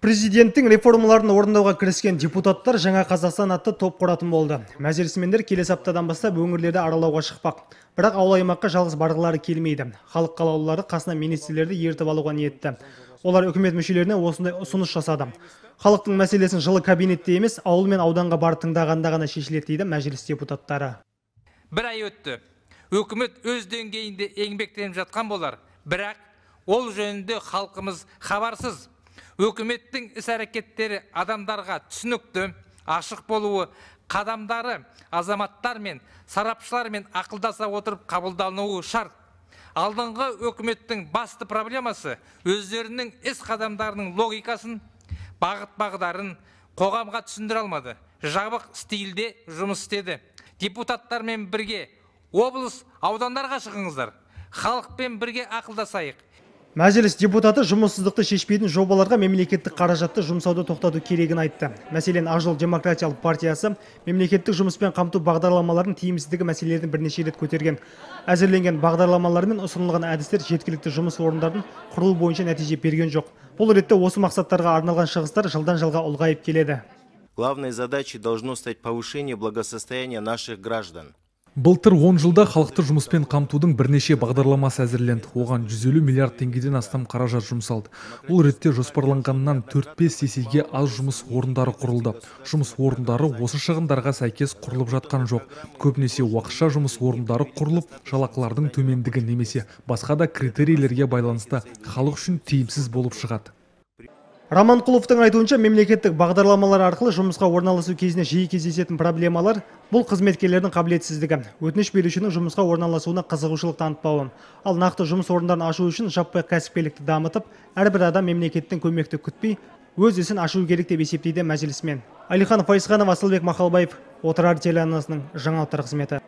президенттің реформаларын орындауға кіріскен депутаттар жаңа қазақстан атты топ құратын болды мәжілісмендер келесі аптадан бастап өңірлерді аралауға шықпақ бірақ ауыл аймаққа жалғыз барғылары келмейді халық қалаулылары қасына министрлерді ертіп алуға ниетті олар үкімет мүшелеріне осындай ұсыныс жасады халықтың мәселесін жылы кабинетте емес ауыл мен ауданға барып тыңдағанда ғана шешіледі дейді мәжіліс депутаттары бір ай өтті үкімет өз деңгейінде еңбектеніп жатқан болар бірақ ол жөнінде халқымыз хабарсыз өкіметтің іс әрекеттері адамдарға түсінікті ашық болуы қадамдары азаматтар азаматтармен мен ақылдаса отырып қабылдануы шарт алдыңғы өкіметтің басты проблемасы өздерінің іс қадамдарының логикасын бағыт бағдарын қоғамға түсіндіре алмады жабық стильде жұмыс істеді депутаттармен бірге облыс аудандарға шығыңыздар халықпен бірге ақылдасайық мәжіліс депутаты жұмыссыздықты шешпейтін жобаларға мемлекеттік қаражатты жұмсауды тоқтату керегін айтты мәселен ажыл демократиялық партиясы мемлекеттік жұмыспен қамту бағдарламаларының тиімсіздігі мәселелерін бірнеше рет көтерген әзірленген бағдарламалар мен ұсынылған әдістер жеткілікті жұмыс орындарын құру бойынша нәтиже берген жоқ бұл ретте осы мақсаттарға арналған шығыстар жылдан жылға ұлғайып келеді главной задачей должно стать повышение благосостояния наших граждан былтыр он жылда халықты жұмыспен қамтудың бірнеше бағдарламасы әзірленді оған 150 миллиард теңгеден астам қаражат жұмсалды бұл ретте жоспарланғаннан 4-5 есеге аз жұмыс орындары құрылды жұмыс орындары осы шығындарға сәйкес құрылып жатқан жоқ көбінесе уақытша жұмыс орындары құрылып жалақылардың төмендігі немесе басқа да критерийлерге байланысты халық үшін тиімсіз болып шығады романқұловтың айтуынша мемлекеттік бағдарламалар арқылы жұмысқа орналасу кезінде жиі кездесетін проблемалар бұл қызметкерлердің қабілетсіздігі өтініш берушінің жұмысқа орналасуына қызығушылық танытпауы ал нақты жұмыс орындарын ашу үшін жаппай кәсіпкерлікті дамытып әрбір адам мемлекеттің көмекті күтпей өз ісін ашу керек деп есептейді мәжілісмен әлихан файсханов асылбек махалбаев отырар телеарнасының жаңалықтар қызметі